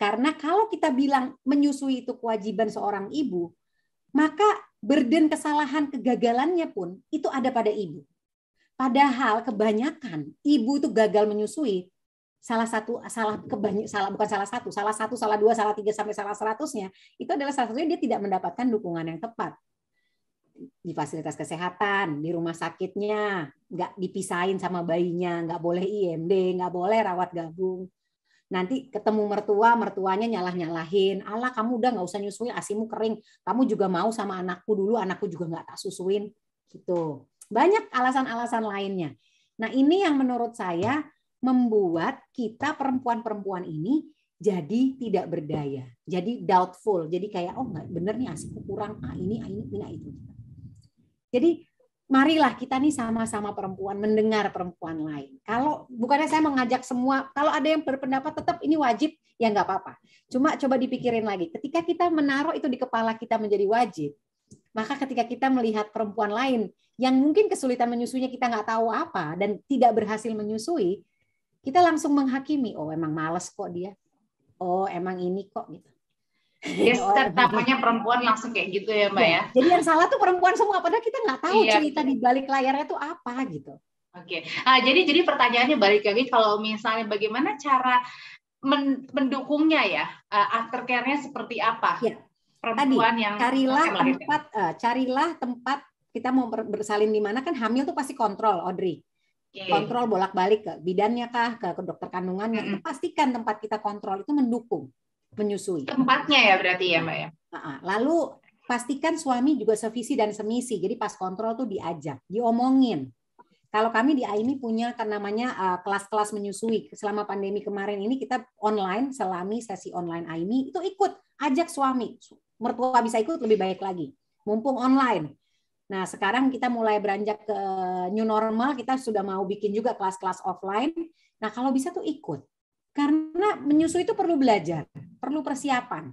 Karena kalau kita bilang menyusui itu kewajiban seorang ibu, maka burden kesalahan kegagalannya pun itu ada pada ibu. Padahal kebanyakan ibu itu gagal menyusui salah satu salah kebanyak salah bukan salah satu salah satu salah dua salah tiga sampai salah seratusnya itu adalah salah satunya dia tidak mendapatkan dukungan yang tepat di fasilitas kesehatan di rumah sakitnya nggak dipisahin sama bayinya nggak boleh IMD nggak boleh rawat gabung nanti ketemu mertua, mertuanya nyalah-nyalahin. Allah kamu udah nggak usah nyusui, asimu kering. Kamu juga mau sama anakku dulu, anakku juga nggak tak susuin. Gitu. Banyak alasan-alasan lainnya. Nah ini yang menurut saya membuat kita perempuan-perempuan ini jadi tidak berdaya, jadi doubtful, jadi kayak oh nggak bener nih asimu kurang, ah ini, ah ini, ini, ah itu. Jadi marilah kita nih sama-sama perempuan mendengar perempuan lain. Kalau bukannya saya mengajak semua, kalau ada yang berpendapat tetap ini wajib, ya nggak apa-apa. Cuma coba dipikirin lagi. Ketika kita menaruh itu di kepala kita menjadi wajib, maka ketika kita melihat perempuan lain yang mungkin kesulitan menyusunya kita nggak tahu apa dan tidak berhasil menyusui, kita langsung menghakimi, oh emang males kok dia, oh emang ini kok gitu. Gitu. Ya, yes, perempuan langsung kayak gitu ya mbak ya. ya. Jadi yang salah tuh perempuan semua, padahal kita nggak tahu iya. cerita di balik layarnya tuh apa gitu. Oke, okay. nah, jadi jadi pertanyaannya balik lagi kalau misalnya bagaimana cara men mendukungnya ya uh, aftercare-nya seperti apa? Ya. Perempuan Tadi, yang carilah tempat uh, carilah tempat kita mau bersalin di mana kan hamil tuh pasti kontrol Audrey. Okay. Kontrol bolak-balik ke bidannya kah, ke dokter kandungannya. Mm -hmm. Pastikan tempat kita kontrol itu mendukung menyusui. Tempatnya ya berarti ya Mbak ya. Lalu pastikan suami juga sevisi dan semisi. Jadi pas kontrol tuh diajak, diomongin. Kalau kami di AIMI punya kan namanya eh, kelas-kelas uh, menyusui. Selama pandemi kemarin ini kita online, selami sesi online AIMI itu ikut, ajak suami. Mertua bisa ikut lebih baik lagi. Mumpung online. Nah, sekarang kita mulai beranjak ke new normal, kita sudah mau bikin juga kelas-kelas offline. Nah, kalau bisa tuh ikut. Karena menyusui itu perlu belajar perlu persiapan